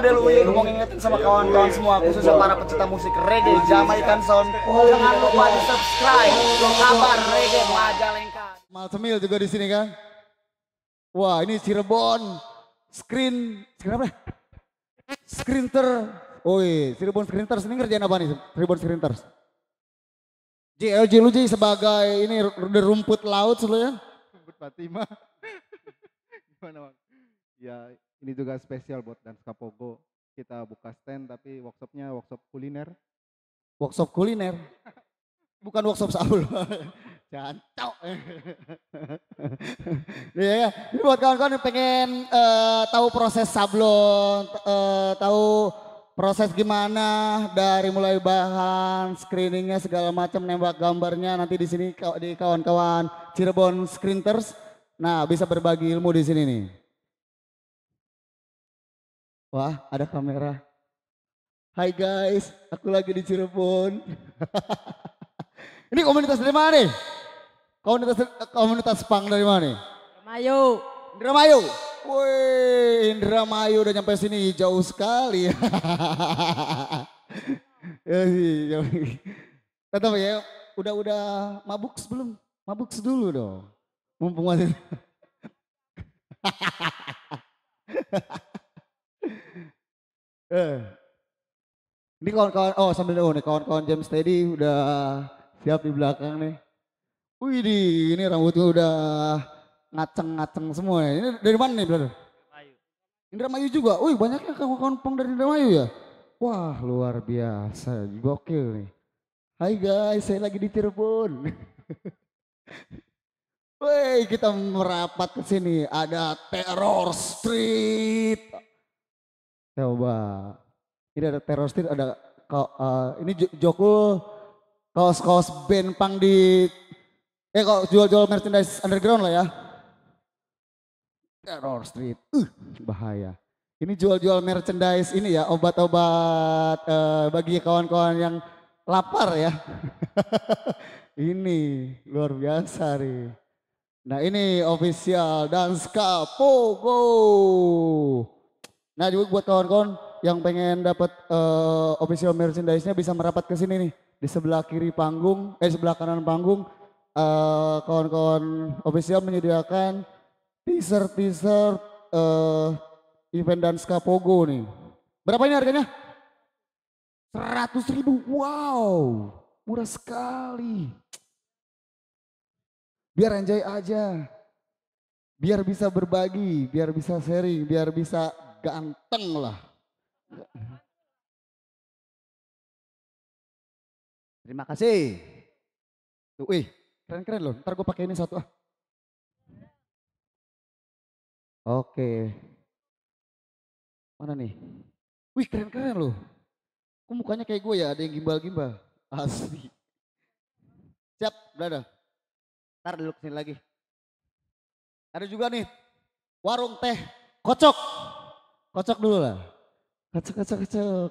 Ada lu lu iya. mau ngingetin sama kawan-kawan iya. semua khususnya para pecinta musik reggae iya. Jamaican Sound jangan lupa di subscribe kabar reggae Majalengka Malsemil juga di sini kan wah ini Cirebon screen screen apa screenter iya Cirebon Screenters ini ngerjain apa nih Cirebon Screenters? JLJ lu J sebagai ini rumput laut lu ya? Rumput Fatima. Gimana bang? ya ini juga spesial buat dan Kapogo. Kita buka stand tapi workshopnya workshop kuliner. Workshop kuliner? Bukan workshop saul. Jancok. ya, ya. Ini buat kawan-kawan yang pengen uh, tahu proses sablon, uh, tahu proses gimana dari mulai bahan, screeningnya segala macam, nembak gambarnya nanti di sini di kawan-kawan Cirebon screeners, Nah, bisa berbagi ilmu di sini nih. Wah, ada kamera. Hai guys, aku lagi di Cirebon. ini komunitas dari mana nih? Komunitas komunitas pang dari mana nih? Indramayu. Indramayu. Woi, Indramayu udah nyampe sini jauh sekali. ya sih, Tetap ya, udah udah mabuk sebelum mabuk dulu dong. Mumpung masih. Eh. Ini kawan-kawan, oh sambil oh nih kawan-kawan James Teddy udah siap di belakang nih. Wih ini rambutnya udah ngaceng-ngaceng semua ya. Ini dari mana nih brother? Indramayu. Indramayu juga. Wih banyaknya kawan-kawan pong dari Indramayu ya. Wah luar biasa, gokil nih. Hai guys, saya lagi di Cirebon. Woi, kita merapat ke sini. Ada Terror Street. Coba. Ini ada terostir, ada uh, ini Joko kaos-kaos band pang di eh kok jual-jual merchandise underground lah ya. Terror Street. Uh, bahaya. Ini jual-jual merchandise ini ya, obat-obat uh, bagi kawan-kawan yang lapar ya. ini luar biasa nih. Nah ini official Oh, oh. Nah juga buat kawan-kawan yang pengen dapat uh, eh, official merchandise-nya bisa merapat ke sini nih di sebelah kiri panggung, eh sebelah kanan panggung kawan eh, kawan-kawan official menyediakan teaser-teaser uh, event dan Skapogo nih. Berapa ini harganya? 100 ribu, wow murah sekali. Biar enjoy aja. Biar bisa berbagi, biar bisa sharing, biar bisa ganteng lah. Terima kasih. Tuh, wih, keren-keren loh. Ntar gue pakai ini satu ah. Oke. Mana nih? Wih, keren-keren loh. Kok mukanya kayak gue ya, ada yang gimbal-gimbal. Asli. Siap, berada. Ntar dulu kesini lagi. Ada juga nih, warung teh kocok. Kocok dulu lah. Kocok, kocok, kocok.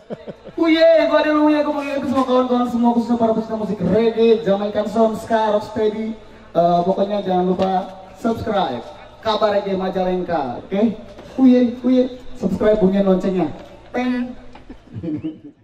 Uye, eh, gue ada lu ya, gue panggil ke semua kawan-kawan semua khususnya para pesta musik reggae, Jamaican Sound, Ska, Rocksteady. Uh, eh, pokoknya jangan lupa subscribe. Kabar Reggae Majalengka, oke? Okay? Eh, uye, uye, subscribe bunyi loncengnya. Peng.